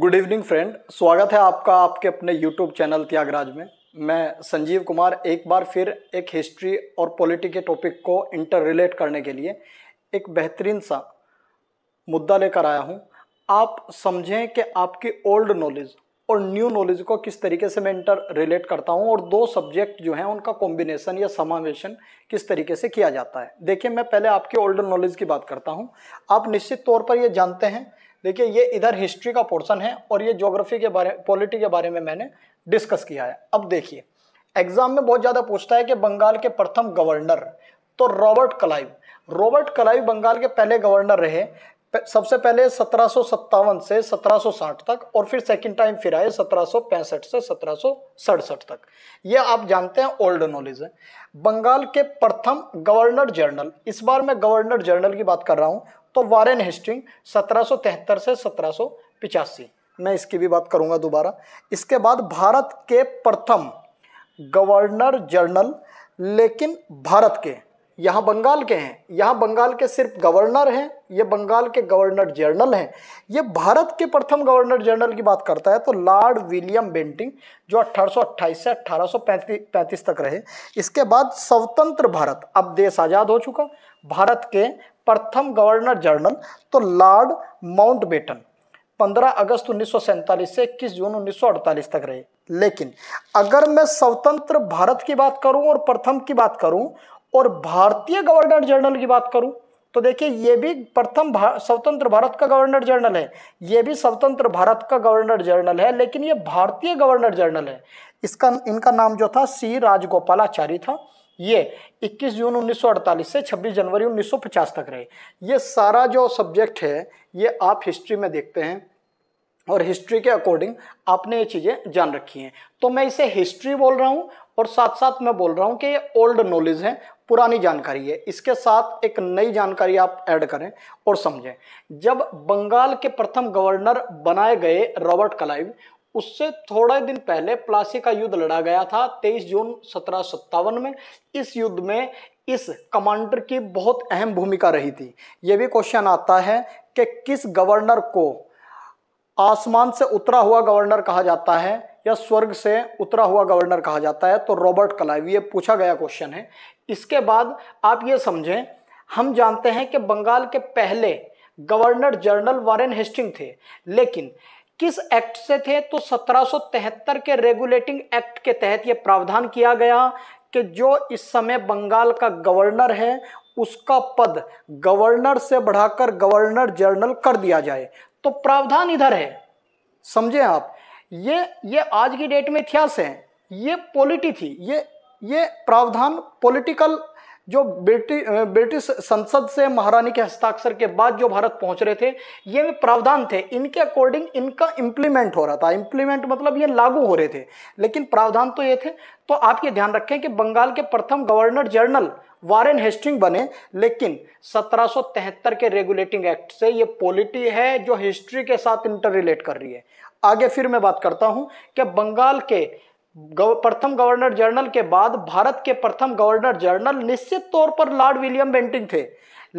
good evening friend स्वागत है आपका आपके अपने यूट्यूब चैनल त्यागराज में मैं संजीव कुमार एक बार फिर एक हिस्ट्री और पॉलिटी के टॉपिक को इंटर रिलेट करने के लिए एक बेहतरीन सा मुद्दा लेकर आया हूँ आप समझें कि आपकी ओल्ड नॉलेज और न्यू नॉलेज को किस तरीके से मैं इंटर रिलेट करता हूँ और दो सब्जेक्ट जो हैं उनका कॉम्बिनेशन या समावेशन किस तरीके से किया जाता है देखिए मैं पहले आपकी ओल्ड नॉलेज की बात करता हूँ आप निश्चित तौर पर ये जानते हैं देखिए ये इधर हिस्ट्री का पोर्सन है और ये ज्योग्राफी के बारे पॉलिटी के बारे में मैंने डिस्कस किया है अब देखिए एग्जाम में बहुत ज़्यादा पूछता है कि बंगाल के प्रथम गवर्नर तो Robert Clive Robert Clive Bengal के पहले गवर्नर रहे सबसे पहले सत्रह से 1760 तक और फिर सेकंड टाइम फिर आए सत्रह से सत्रह तक ये आप जानते हैं ओल्ड नॉलेज है बंगाल के प्रथम गवर्नर जनरल इस बार मैं गवर्नर जनरल की बात कर रहा हूँ तो वारेन हेस्टिंग सत्रह से सत्रह मैं इसकी भी बात करूंगा दोबारा इसके बाद भारत के प्रथम गवर्नर जनरल लेकिन भारत के यहाँ बंगाल के हैं यहाँ बंगाल के सिर्फ गवर्नर हैं ये बंगाल के गवर्नर जनरल हैं ये भारत के प्रथम गवर्नर जनरल की बात करता है तो लॉर्ड विलियम बेंटिंग जो 1828 से अट्ठारह तक रहे इसके बाद स्वतंत्र भारत अब देश आज़ाद हो चुका भारत के प्रथम गवर्नर जनरल तो लॉर्ड माउंटबेटन 15 अगस्त उन्नीस से 21 जून 1948 तक रहे लेकिन अगर मैं स्वतंत्र भारत की बात करूं और प्रथम की बात करूं और भारतीय गवर्नर जनरल की बात करूं तो देखिए ये भी प्रथम स्वतंत्र भारत का गवर्नर जनरल है ये भी स्वतंत्र भारत का गवर्नर जनरल है लेकिन ये भारतीय गवर्नर जनरल है इसका इनका नाम जो था सी राजगोपालाचारी था ये 21 जून 1948 से 26 जनवरी 1950 तक रहे ये सारा जो सब्जेक्ट है ये आप हिस्ट्री में देखते हैं और हिस्ट्री के अकॉर्डिंग आपने ये चीज़ें जान रखी हैं तो मैं इसे हिस्ट्री बोल रहा हूँ और साथ साथ मैं बोल रहा हूँ कि ये ओल्ड नॉलेज है पुरानी जानकारी है इसके साथ एक नई जानकारी आप ऐड करें और समझें जब बंगाल के प्रथम गवर्नर बनाए गए रॉबर्ट कलाइव उससे थोड़े दिन पहले प्लासी का युद्ध लड़ा गया था 23 जून सत्रह में इस युद्ध में इस कमांडर की बहुत अहम भूमिका रही थी यह भी क्वेश्चन आता है कि किस गवर्नर को आसमान से उतरा हुआ गवर्नर कहा जाता है या स्वर्ग से उतरा हुआ गवर्नर कहा जाता है तो रॉबर्ट क्लाइव ये पूछा गया क्वेश्चन है इसके बाद आप ये समझें हम जानते हैं कि बंगाल के पहले गवर्नर जनरल वारेन हेस्टिंग थे लेकिन किस एक्ट से थे तो 1773 के रेगुलेटिंग एक्ट के तहत ये प्रावधान किया गया कि जो इस समय बंगाल का गवर्नर है उसका पद गवर्नर से बढ़ाकर गवर्नर जनरल कर दिया जाए तो प्रावधान इधर है समझे आप ये ये आज की डेट में इतिहास है ये पॉलिटी थी ये ये प्रावधान पॉलिटिकल जो ब्रिटिश ब्रिटिश संसद से महारानी के हस्ताक्षर के बाद जो भारत पहुंच रहे थे ये प्रावधान थे इनके अकॉर्डिंग इनका इम्प्लीमेंट हो रहा था इम्प्लीमेंट मतलब ये लागू हो रहे थे लेकिन प्रावधान तो ये थे तो आप ये ध्यान रखें कि बंगाल के प्रथम गवर्नर जनरल वारेन हेस्टिंग बने लेकिन 1773 के रेगुलेटिंग एक्ट से ये पॉलिटी है जो हिस्ट्री के साथ इंटर रिलेट कर रही है आगे फिर मैं बात करता हूँ कि बंगाल के प्रथम गवर्नर जनरल के बाद भारत के प्रथम गवर्नर जनरल निश्चित तौर पर लॉर्ड विलियम बेंटिंग थे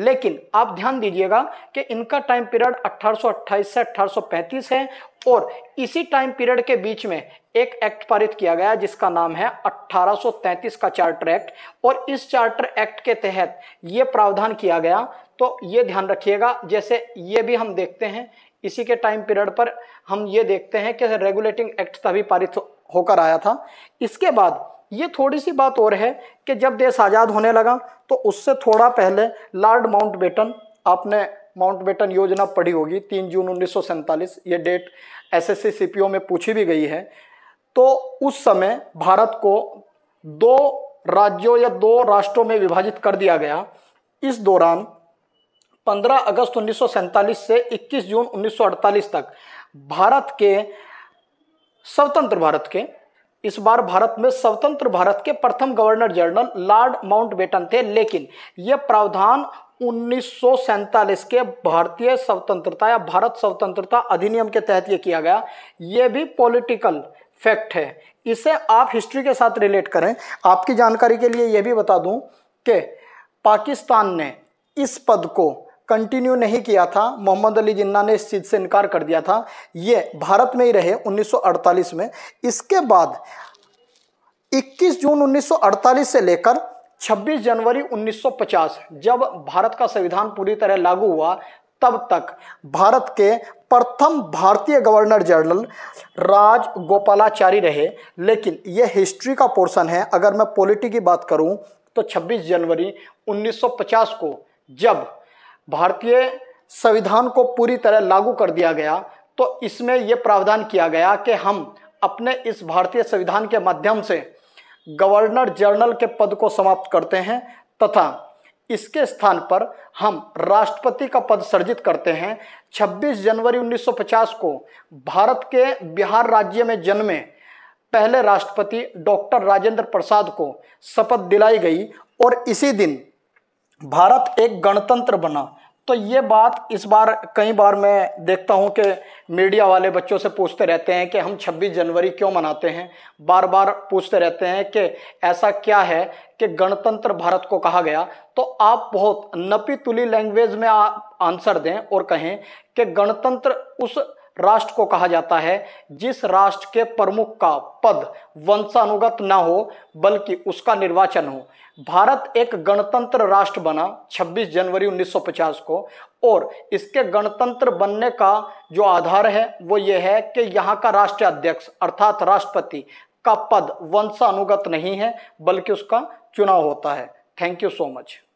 लेकिन आप ध्यान दीजिएगा कि इनका टाइम पीरियड 1828 से 1835 है और इसी टाइम पीरियड के बीच में एक एक्ट पारित किया गया जिसका नाम है 1833 का चार्टर एक्ट और इस चार्टर एक्ट के तहत ये प्रावधान किया गया तो ये ध्यान रखिएगा जैसे ये भी हम देखते हैं इसी के टाइम पीरियड पर हम ये देखते हैं कि रेगुलेटिंग एक्ट तभी पारित होकर आया था इसके बाद ये थोड़ी सी बात और है कि जब देश आज़ाद होने लगा तो उससे थोड़ा पहले लॉर्ड माउंटबेटन आपने माउंटबेटन योजना पढ़ी होगी तीन जून उन्नीस ये डेट एसएससी सीपीओ में पूछी भी गई है तो उस समय भारत को दो राज्यों या दो राष्ट्रों में विभाजित कर दिया गया इस दौरान 15 अगस्त उन्नीस से 21 जून 1948 तक भारत के स्वतंत्र भारत के इस बार भारत में स्वतंत्र भारत के प्रथम गवर्नर जनरल लॉर्ड माउंटबेटन थे लेकिन यह प्रावधान उन्नीस के भारतीय स्वतंत्रता या भारत स्वतंत्रता अधिनियम के तहत ये किया गया ये भी पॉलिटिकल फैक्ट है इसे आप हिस्ट्री के साथ रिलेट करें आपकी जानकारी के लिए यह भी बता दूं कि पाकिस्तान ने इस पद को कंटिन्यू नहीं किया था मोहम्मद अली जिन्ना ने इस चीज़ से इनकार कर दिया था ये भारत में ही रहे 1948 में इसके बाद 21 जून 1948 से लेकर 26 जनवरी 1950 जब भारत का संविधान पूरी तरह लागू हुआ तब तक भारत के प्रथम भारतीय गवर्नर जनरल राज गोपालाचारी रहे लेकिन यह हिस्ट्री का पोर्शन है अगर मैं पॉलिटी की बात करूं तो 26 जनवरी 1950 को जब भारतीय संविधान को पूरी तरह लागू कर दिया गया तो इसमें यह प्रावधान किया गया कि हम अपने इस भारतीय संविधान के माध्यम से गवर्नर जनरल के पद को समाप्त करते हैं तथा इसके स्थान पर हम राष्ट्रपति का पद सर्जित करते हैं 26 जनवरी 1950 को भारत के बिहार राज्य में जन्मे पहले राष्ट्रपति डॉक्टर राजेंद्र प्रसाद को शपथ दिलाई गई और इसी दिन भारत एक गणतंत्र बना तो ये बात इस बार कई बार मैं देखता हूँ कि मीडिया वाले बच्चों से पूछते रहते हैं कि हम 26 जनवरी क्यों मनाते हैं बार बार पूछते रहते हैं कि ऐसा क्या है कि गणतंत्र भारत को कहा गया तो आप बहुत नपी तुली लैंग्वेज में आप आंसर दें और कहें कि गणतंत्र उस राष्ट्र को कहा जाता है जिस राष्ट्र के प्रमुख का पद वंशानुगत ना हो बल्कि उसका निर्वाचन हो भारत एक गणतंत्र राष्ट्र बना 26 जनवरी 1950 को और इसके गणतंत्र बनने का जो आधार है वो ये है कि यहाँ का राष्ट्रीय अध्यक्ष अर्थात राष्ट्रपति का पद वंशानुगत नहीं है बल्कि उसका चुनाव होता है थैंक यू सो मच